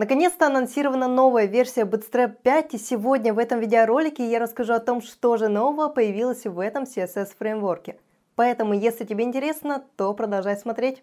Наконец-то анонсирована новая версия Bootstrap 5, и сегодня в этом видеоролике я расскажу о том, что же нового появилось в этом CSS фреймворке. Поэтому, если тебе интересно, то продолжай смотреть.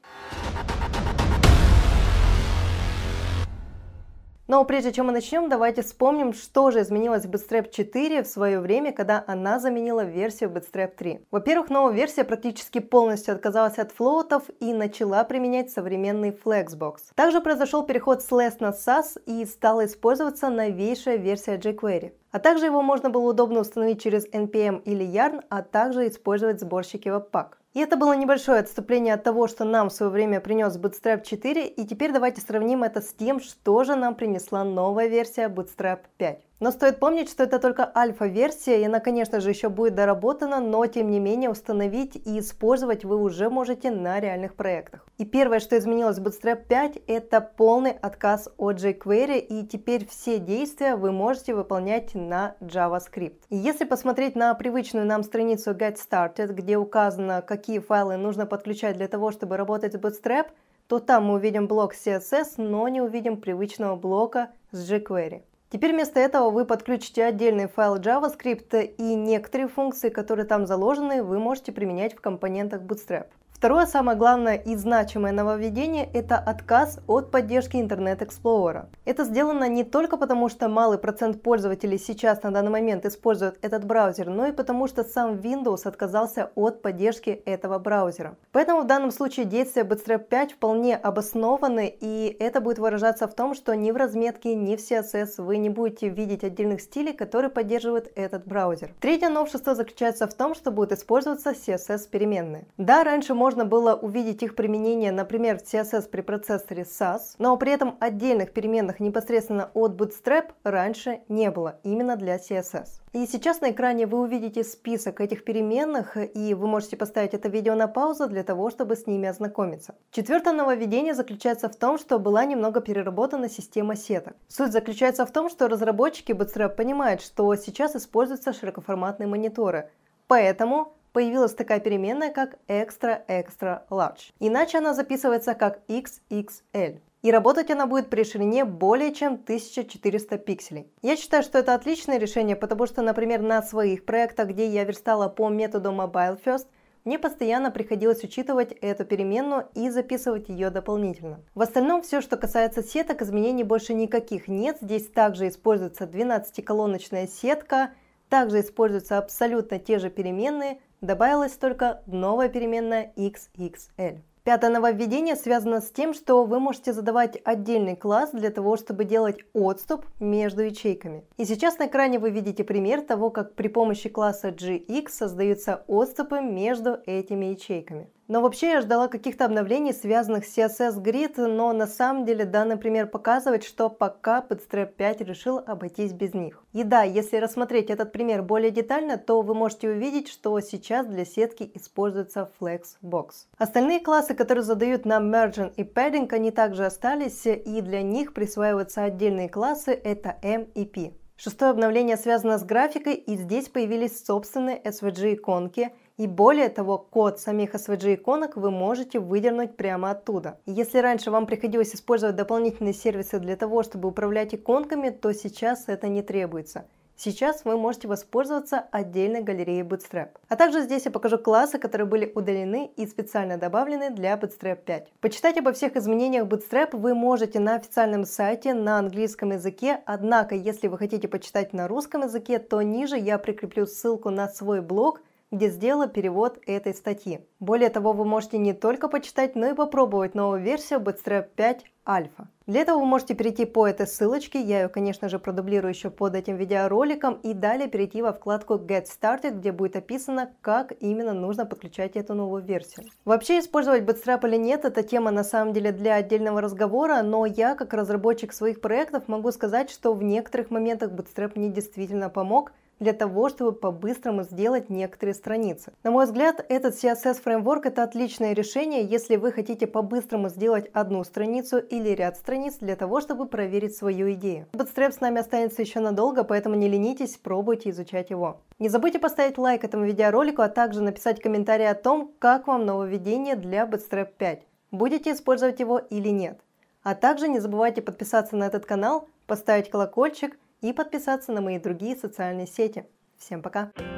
Но прежде чем мы начнем, давайте вспомним, что же изменилось в Bootstrap 4 в свое время, когда она заменила версию Bootstrap 3. Во-первых, новая версия практически полностью отказалась от флотов и начала применять современный Flexbox. Также произошел переход с LESS на SAS и стала использоваться новейшая версия jQuery. А также его можно было удобно установить через NPM или Yarn, а также использовать сборщики Webpack. И это было небольшое отступление от того, что нам в свое время принес Bootstrap 4, и теперь давайте сравним это с тем, что же нам принесла новая версия Bootstrap 5. Но стоит помнить, что это только альфа-версия, и она, конечно же, еще будет доработана, но тем не менее установить и использовать вы уже можете на реальных проектах. И первое, что изменилось в Bootstrap 5, это полный отказ от jQuery, и теперь все действия вы можете выполнять на JavaScript. И если посмотреть на привычную нам страницу Get Started, где указано, какие файлы нужно подключать для того, чтобы работать с Bootstrap, то там мы увидим блок CSS, но не увидим привычного блока с jQuery. Теперь вместо этого вы подключите отдельный файл JavaScript и некоторые функции, которые там заложены, вы можете применять в компонентах Bootstrap. Второе самое главное и значимое нововведение – это отказ от поддержки Internet Explorer. Это сделано не только потому, что малый процент пользователей сейчас на данный момент используют этот браузер, но и потому, что сам Windows отказался от поддержки этого браузера. Поэтому в данном случае действия Bootstrap 5 вполне обоснованы, и это будет выражаться в том, что ни в разметке, ни в CSS вы не будете видеть отдельных стилей, которые поддерживают этот браузер. Третье новшество заключается в том, что будут использоваться CSS-переменные. Да, раньше можно можно было увидеть их применение, например, в CSS при процессоре SAS, но при этом отдельных переменных непосредственно от Bootstrap раньше не было, именно для CSS. И сейчас на экране вы увидите список этих переменных, и вы можете поставить это видео на паузу для того, чтобы с ними ознакомиться. Четвертое нововведение заключается в том, что была немного переработана система сеток. Суть заключается в том, что разработчики Bootstrap понимают, что сейчас используются широкоформатные мониторы, поэтому появилась такая переменная, как extra extra large. Иначе она записывается как XXL. И работать она будет при ширине более чем 1400 пикселей. Я считаю, что это отличное решение, потому что, например, на своих проектах, где я верстала по методу Mobile First, мне постоянно приходилось учитывать эту переменную и записывать ее дополнительно. В остальном, все, что касается сеток, изменений больше никаких нет. Здесь также используется 12-колоночная сетка, также используются абсолютно те же переменные, Добавилась только новая переменная XXL. Пятое нововведение связано с тем, что вы можете задавать отдельный класс для того, чтобы делать отступ между ячейками. И сейчас на экране вы видите пример того, как при помощи класса gx создаются отступы между этими ячейками. Но вообще я ждала каких-то обновлений, связанных с CSS Grid, но на самом деле данный пример показывает, что пока Bootstrap 5 решил обойтись без них. И да, если рассмотреть этот пример более детально, то вы можете увидеть, что сейчас для сетки используется Flexbox. Остальные классы, которые задают нам Merging и Padding, они также остались, и для них присваиваются отдельные классы, это M и P. Шестое обновление связано с графикой, и здесь появились собственные SVG-иконки – и более того, код самих SVG иконок вы можете выдернуть прямо оттуда. Если раньше вам приходилось использовать дополнительные сервисы для того, чтобы управлять иконками, то сейчас это не требуется. Сейчас вы можете воспользоваться отдельной галереей Bootstrap. А также здесь я покажу классы, которые были удалены и специально добавлены для Bootstrap 5. Почитать обо всех изменениях Bootstrap вы можете на официальном сайте на английском языке, однако если вы хотите почитать на русском языке, то ниже я прикреплю ссылку на свой блог, где сделала перевод этой статьи. Более того, вы можете не только почитать, но и попробовать новую версию Bootstrap 5 Альфа. Для этого вы можете перейти по этой ссылочке, я ее, конечно же, продублирую еще под этим видеороликом, и далее перейти во вкладку Get Started, где будет описано, как именно нужно подключать эту новую версию. Вообще использовать Bootstrap или нет, это тема на самом деле для отдельного разговора, но я, как разработчик своих проектов, могу сказать, что в некоторых моментах Bootstrap мне действительно помог, для того, чтобы по-быстрому сделать некоторые страницы. На мой взгляд, этот CSS фреймворк это отличное решение, если вы хотите по-быстрому сделать одну страницу или ряд страниц для того, чтобы проверить свою идею. Bootstrap с нами останется еще надолго, поэтому не ленитесь, пробуйте изучать его. Не забудьте поставить лайк этому видеоролику, а также написать комментарий о том, как вам нововведение для Bootstrap 5. Будете использовать его или нет. А также не забывайте подписаться на этот канал, поставить колокольчик – и подписаться на мои другие социальные сети. Всем пока!